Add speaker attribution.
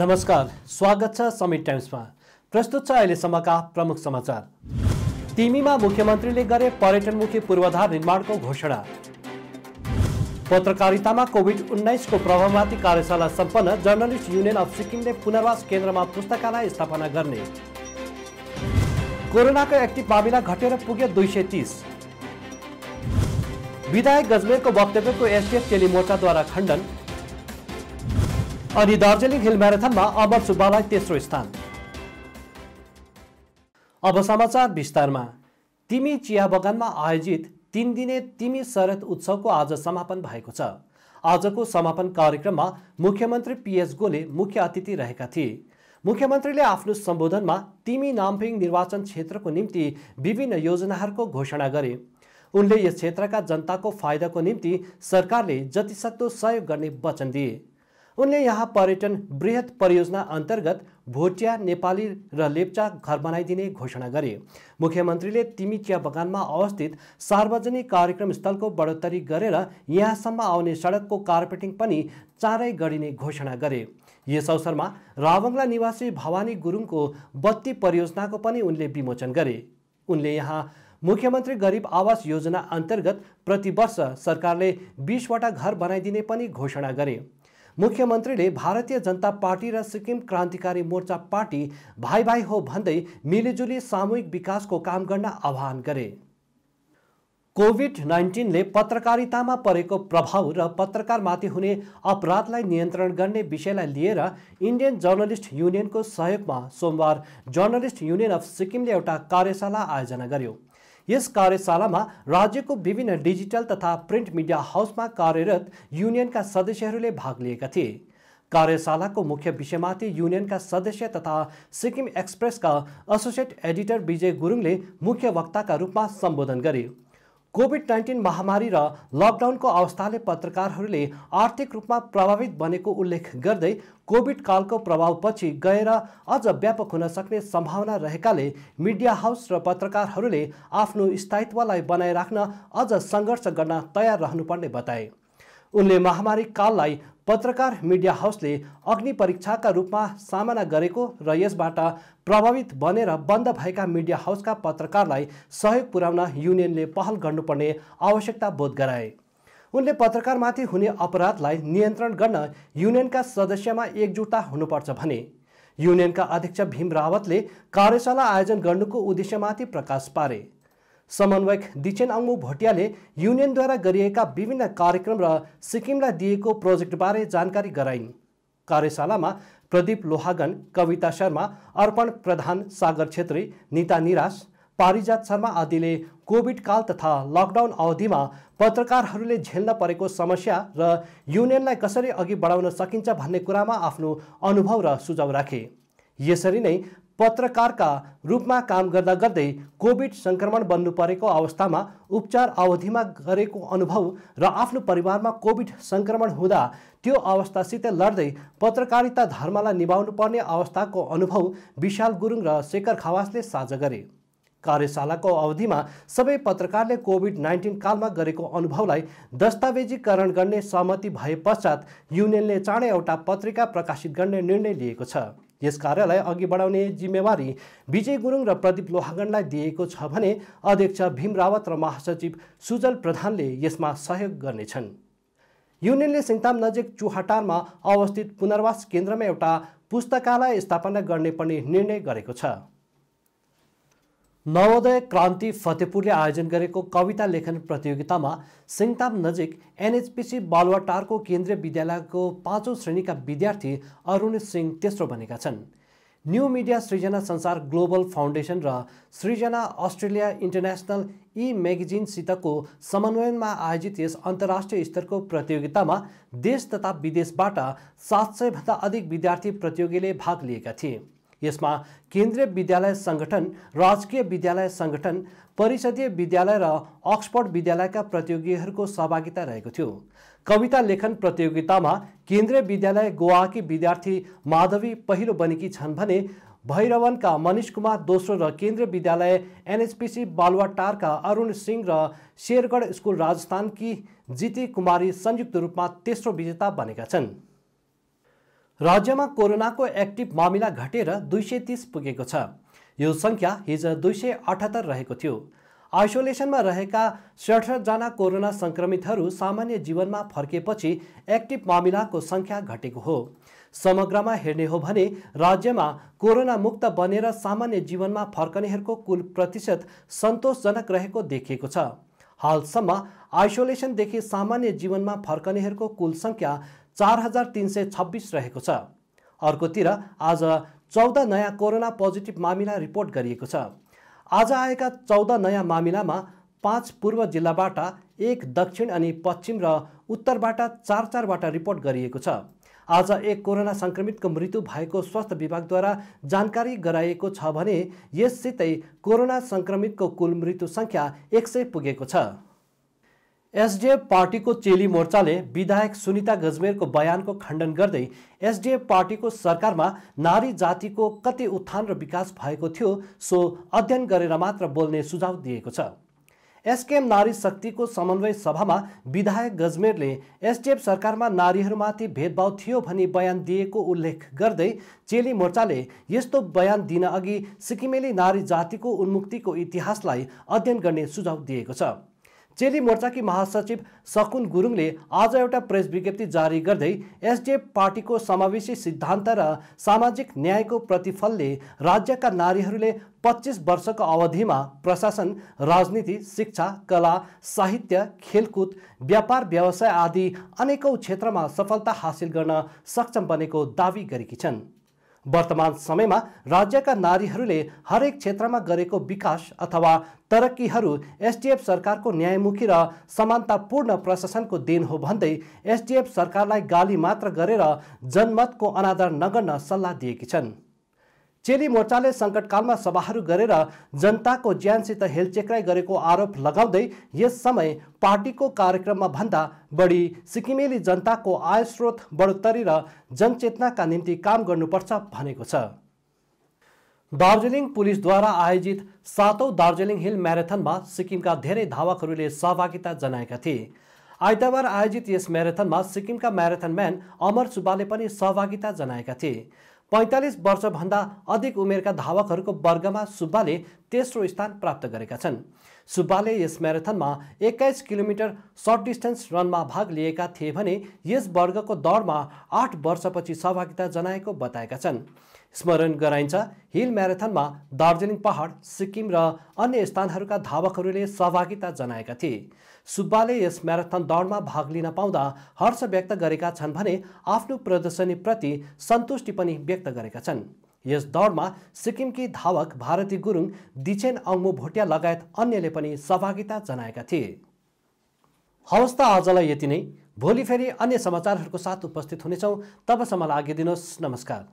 Speaker 1: नमस्कार स्वागत छ समिट टाइम्समा प्रस्तुत छ अहिलेसम्मका प्रमुख समाचार तिमीमा मुख्यमन्त्रीले गरे पर्यटनमुखी पूर्वाधार निर्माणको घोषणा पत्रकारितामा कोभिड उन्नाइसको प्रभावमाथि कार्यशाला सम्पन्न जर्नलिस्ट युनियन अफ सिक्किमले पुनर्वास केन्द्रमा पुस्तकालय स्थापना गर्ने कोरोनाको एक्टिभ मामिला घटेर पुग्यो दुई सय तिस विधायक गजमेरको वक्तव्यको एसडिएफ टेलिमोर्चाद्वारा खण्डन अनि दार्जिलिङ हिल म्याराथनमा अमर सुब्बालाई तेस्रो स्थान अब समाचार विस्तारमा तिमी चिया बगानमा आयोजित तिन दिने तिमी शरद उत्सवको आज समापन भएको छ आजको समापन कार्यक्रममा मुख्यमन्त्री पिएस गोले मुख्य अतिथि रहेका थिए मुख्यमन्त्रीले आफ्नो सम्बोधनमा तिमी नाम्फिङ निर्वाचन क्षेत्रको निम्ति विभिन्न योजनाहरूको घोषणा गरे उनले यस क्षेत्रका जनताको फाइदाको निम्ति सरकारले जतिसक्दो सहयोग गर्ने वचन दिए उनले यहाँ पर्यटन वृहत परियोजना अन्तर्गत भोटिया नेपाली र लेप्चा घर बनाइदिने घोषणा गरे मुख्यमन्त्रीले तिमी चिया बगानमा अवस्थित सार्वजनिक कार्यक्रम स्थलको बढोत्तरी गरेर यहाँसम्म आउने सडकको कार्पेटिङ पनि चाँडै गरिने घोषणा गरे यस अवसरमा रावङ्ला निवासी भवानी गुरुङको बत्ती परियोजनाको पनि उनले विमोचन गरे उनले यहाँ मुख्यमन्त्री गरिब आवास योजना अन्तर्गत प्रतिवर्ष सरकारले बिसवटा घर बनाइदिने पनि घोषणा गरे मुख्यमन्त्रीले भारतीय जनता पार्टी र सिक्किम क्रान्तिकारी मोर्चा पार्टी भाइ भाइ हो भन्दै मिलिजुली सामूहिक विकासको काम गर्न आह्वान गरे कोभिड नाइन्टिनले पत्रकारितामा परेको प्रभाव र पत्रकारमाथि हुने अपराधलाई नियन्त्रण गर्ने विषयलाई लिएर इन्डियन जर्नलिस्ट युनियनको सहयोगमा सोमबार जर्नलिस्ट युनियन अफ सिक्किमले एउटा कार्यशाला आयोजना गर्यो यस कार्यशालामा राज्यको विभिन्न डिजिटल तथा प्रिन्ट मिडिया हाउसमा कार्यरत युनियनका सदस्यहरूले भाग लिएका थिए कार्यशालाको मुख्य विषयमाथि युनियनका सदस्य तथा सिक्किम एक्सप्रेसका एसोसिएट एडिटर विजय गुरुङले मुख्य वक्ताका रूपमा सम्बोधन गरे कोभिड नाइन्टिन महामारी र लकडाउनको अवस्थाले पत्रकारहरूले आर्थिक रूपमा प्रभावित बनेको उल्लेख गर्दै कोभिड कालको प्रभावपछि गएर अझ व्यापक हुन सक्ने सम्भावना रहेकाले मिडिया हाउस र पत्रकारहरूले आफ्नो स्थायित्वलाई बनाइराख्न अझ सङ्घर्ष गर्न तयार रहनुपर्ने बताए उनले महामारी काललाई पत्रकार मिडिया हाउसले अग्नि परीक्षाका रूपमा सामना गरेको र यसबाट प्रभावित बनेर बन्द भएका मिडिया हाउसका पत्रकारलाई सहयोग पुर्याउन युनियनले पहल गर्नुपर्ने आवश्यकता बोध गराए उनले पत्रकारमाथि हुने अपराधलाई नियन्त्रण गर्न युनियनका सदस्यमा एकजुटता हुनुपर्छ भने युनियनका अध्यक्ष भीम रावतले कार्यशाला आयोजन गर्नुको उद्देश्यमाथि प्रकाश पारे समन्वयक दिचेन आङ्मु भोटियाले युनियनद्वारा गरिएका विभिन्न कार्यक्रम र सिक्किमलाई दिएको प्रोजेक्टबारे जानकारी गराइन् कार्यशालामा प्रदीप लोहागन कविता शर्मा अर्पण प्रधान सागर छेत्री निता निराश पारिजात शर्मा आदिले कोभिड काल तथा लकडाउन अवधिमा पत्रकारहरूले झेल्न परेको समस्या र युनियनलाई कसरी अघि बढाउन सकिन्छ भन्ने कुरामा आफ्नो अनुभव र सुझाव राखे यसरी नै पत्रकारका रूपमा काम गर्दा गर्दै कोभिड सङ्क्रमण बन्नु परेको अवस्थामा उपचार अवधिमा गरेको अनुभव र आफ्नो परिवारमा कोभिड सङ्क्रमण हुँदा त्यो अवस्थासित लड्दै पत्रकारिता धर्मलाई निभाउनु पर्ने अवस्थाको अनुभव विशाल गुरुङ र शेखर खवासले साझा गरे कार्यशालाको अवधिमा सबै पत्रकारले कोभिड नाइन्टिन कालमा गरेको अनुभवलाई दस्तावेजीकरण गर्ने सहमति भए पश्चात युनियनले चाँडै एउटा पत्रिका प्रकाशित गर्ने निर्णय लिएको छ यस कार्यलाई अघि बढाउने जिम्मेवारी विजय गुरुङ र प्रदीप लोहागणलाई दिएको छ भने अध्यक्ष भीम रावत र महासचिव सुजल प्रधानले यसमा सहयोग गर्नेछन् युनियनले सिङताम नजिक चुहाटारमा अवस्थित पुनर्वास केन्द्रमा एउटा पुस्तकालय स्थापना गर्ने पनि निर्णय गरेको छ नवोदय क्रान्ति फतेपुरले आयोजन गरेको कविता लेखन प्रतियोगितामा सिङताम नजिक एनएचपिसी बालुवाटारको केन्द्रीय विद्यालयको पाँचौँ श्रेणीका विद्यार्थी अरुण सिंह तेस्रो बनेका छन् न्यू मिडिया सृजना संसार ग्लोबल फाउन्डेसन र सृजना अस्ट्रेलिया इन्टरनेसनल ई म्यागजिनसितको समन्वयनमा आयोजित यस अन्तर्राष्ट्रिय स्तरको प्रतियोगितामा देश तथा विदेशबाट सात सयभन्दा अधिक विद्यार्थी प्रतियोगीले भाग लिएका थिए यसमा केन्द्रीय विद्यालय सङ्गठन राजकीय विद्यालय सङ्गठन परिषदीय विद्यालय र अक्सफोर्ड विद्यालयका प्रतियोगीहरूको सहभागिता रहेको थियो कविता लेखन प्रतियोगितामा केन्द्रीय विद्यालय गोवाकी विद्यार्थी माधवी पहिलो बनेकी छन् भने भैरवनका मनिष कुमार दोस्रो र केन्द्रीय विद्यालय एनएचपिसी बालुवाटारका अरुण सिंह र शेरगढ स्कुल राजस्थानकी जिती कुमारी संयुक्त रूपमा तेस्रो विजेता बनेका छन् राज्यमा कोरोनाको एक्टिभ मामिला घटेर दुई सय तिस पुगेको छ यो सङ्ख्या हिज दुई सय अठहत्तर रहेको थियो आइसोलेसनमा रहेका सडसठजना कोरोना सङ्क्रमितहरू सामान्य जीवनमा फर्केपछि एक्टिभ मामिलाको सङ्ख्या घटेको हो समग्रमा हेर्ने हो भने राज्यमा कोरोना मुक्त बनेर सामान्य जीवनमा फर्कनेहरूको कुल प्रतिशत सन्तोषजनक रहेको देखिएको छ हालसम्म आइसोलेसनदेखि सामान्य जीवनमा फर्कनेहरूको कुल सङ्ख्या चार हजार तिन सय छब्बिस रहेको छ अर्कोतिर आज चौध नयाँ कोरोना पोजिटिभ मामिला रिपोर्ट गरिएको छ आज आएका चौध नयाँ मामिलामा पाँच पूर्व जिल्लाबाट एक दक्षिण अनि पश्चिम र उत्तरबाट चार चारबाट रिपोर्ट गरिएको छ आज एक कोरोना सङ्क्रमितको मृत्यु भएको स्वास्थ्य विभागद्वारा जानकारी गराइएको छ भने यससितै कोरोना सङ्क्रमितको कुल मृत्यु सङ्ख्या एक सय पुगेको छ एसडिएफ पार्टीको चेली मोर्चाले विधायक सुनिता गजमेरको बयानको खण्डन गर्दै एसडिएफ पार्टीको सरकारमा नारी जातिको कति उत्थान र विकास भएको थियो सो अध्ययन गरेर मात्र बोल्ने सुझाव दिएको छ एसकेएम नारी शक्तिको समन्वय सभामा विधायक गजमेरले एसडिएफ सरकारमा नारीहरूमाथि भेदभाव थियो भनी बयान दिएको उल्लेख गर्दै चेली मोर्चाले यस्तो बयान दिन अघि सिक्किमेली नारी जातिको उन्मुक्तिको इतिहासलाई अध्ययन गर्ने सुझाव दिएको छ चेली मोर्चाकी महासचिव सकुन गुरुङले आज एउटा प्रेस विज्ञप्ति जारी गर्दै एसडिएफ पार्टीको समावेशी सिद्धान्त र सामाजिक न्यायको प्रतिफलले राज्यका नारीहरूले पच्चिस वर्षको अवधिमा प्रशासन राजनीति शिक्षा कला साहित्य खेलकुद व्यापार व्यवसाय आदि अनेकौँ क्षेत्रमा सफलता हासिल गर्न सक्षम बनेको दावी गरेकी छन् वर्तमान समयमा राज्यका नारीहरूले हरेक क्षेत्रमा गरेको विकास अथवा तरक्कीहरू एसडिएफ सरकारको न्यायमुखी र समानतापूर्ण प्रशासनको देन हो भन्दै एसडिएफ सरकारलाई गाली मात्र गरेर जनमतको अनादर नगर्न सल्लाह दिएकी छन् चेली मोर्चाले सङ्कटकालमा सभाहरू गरेर जनताको ज्यानसित हेलचेक्राइ गरेको आरोप लगाउँदै यस समय पार्टीको कार्यक्रममा भन्दा बढी सिक्किमेली जनताको आय स्रोत बढोत्तरी र जनचेतनाका निम्ति काम गर्नुपर्छ भनेको छ दार्जिलिङ पुलिसद्वारा आयोजित सातौँ दार्जिलिङ हिल म्याराथनमा सिक्किमका धेरै धावकहरूले सहभागिता जनाएका थिए आइतबार आयोजित यस म्याराथनमा सिक्किमका म्याराथन म्यान अमर सुब्बाले पनि सहभागिता जनाएका थिए पैँतालिस वर्षभन्दा अधिक उमेरका धावकहरूको वर्गमा सुब्बाले तेस्रो स्थान प्राप्त गरेका छन् सुब्बाले यस म्याराथनमा एक्काइस किलोमिटर सर्ट डिस्टेन्स रनमा भाग लिएका थिए भने यस वर्गको दौडमा आठ वर्षपछि सहभागिता जनाएको बताएका छन् स्मरण गराइन्छ हिल म्याराथनमा दार्जिलिङ पहाड सिक्किम र अन्य स्थानहरूका धावकहरूले सहभागिता जनाएका थिए सुब्बाले यस म्याराथन दौडमा भाग लिन पाउँदा हर्ष व्यक्त गरेका छन् भने आफ्नो प्रदर्शनीप्रति सन्तुष्टि पनि व्यक्त गरेका छन् यस दौडमा सिक्किमकी धावक भारती गुरुङ दिछेन अङ्मु भोटिया लगायत अन्यले पनि सहभागिता जनाएका थिए हवस् त आजलाई यति नै भोलि फेरि अन्य समाचारहरूको साथ उपस्थित हुनेछौँ तबसम्म लागि नमस्कार